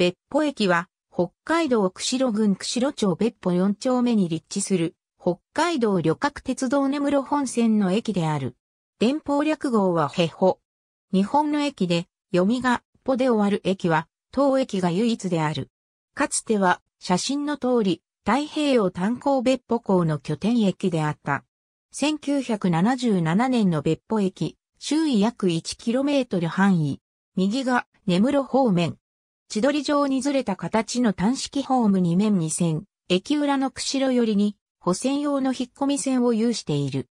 別府駅は、北海道釧路郡釧路町別府4丁目に立地する、北海道旅客鉄道根室本線の駅である。電報略号はヘホ。日本の駅で、読みが、ポで終わる駅は、当駅が唯一である。かつては、写真の通り、太平洋炭鉱別府港の拠点駅であった。1977年の別府駅、周囲約 1km 範囲。右が根室方面、千鳥状にずれた形の単式ホーム2面2線、駅裏の釧路寄りに補線用の引っ込み線を有している。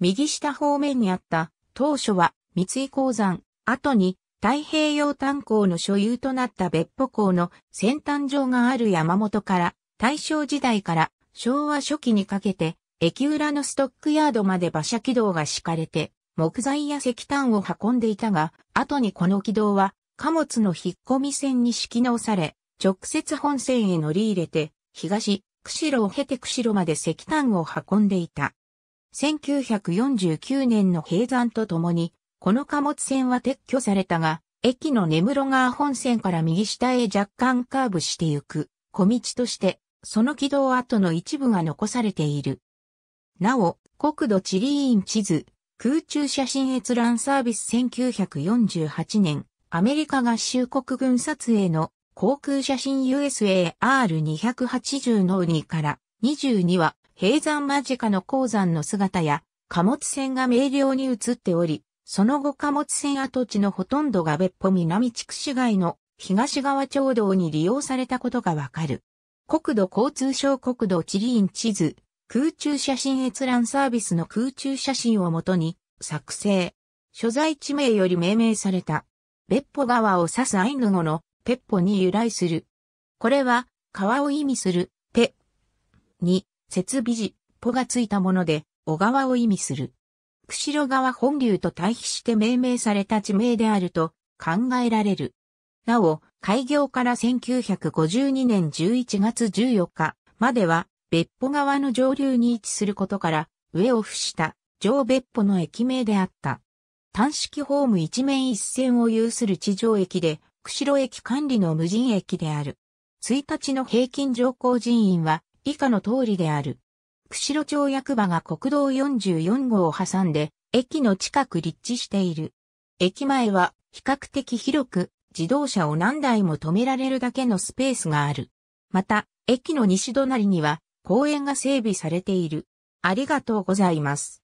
右下方面にあった当初は三井鉱山、後に太平洋炭鉱の所有となった別府港の先端上がある山本から大正時代から昭和初期にかけて駅裏のストックヤードまで馬車軌道が敷かれて木材や石炭を運んでいたが、後にこの軌道は貨物の引っ込み線に敷き直され、直接本線へ乗り入れて、東、釧路を経て釧路まで石炭を運んでいた。1949年の閉山とともに、この貨物船は撤去されたが、駅の根室川本線から右下へ若干カーブしてゆく小道として、その軌道跡の一部が残されている。なお、国土地理院地図、空中写真閲覧サービス1948年、アメリカ合衆国軍撮影の航空写真 USAR280 の2から22は平山間近の鉱山の姿や貨物船が明瞭に映っており、その後貨物船跡地のほとんどが別府南地区市街の東側町道に利用されたことがわかる。国土交通省国土地理院地図、空中写真閲覧サービスの空中写真をもとに作成。所在地名より命名された別ッポ川を指すアイヌ語のペッポに由来する。これは川を意味するペに設備時ポがついたもので小川を意味する。釧路川本流と対比して命名された地名であると考えられる。なお、開業から1952年11月14日までは別府川の上流に位置することから上を付した上別府の駅名であった。短式ホーム一面一線を有する地上駅で、釧路駅管理の無人駅である。1日の平均乗降人員は以下の通りである。釧路町役場が国道44号を挟んで、駅の近く立地している。駅前は比較的広く、自動車を何台も止められるだけのスペースがある。また、駅の西隣には公園が整備されている。ありがとうございます。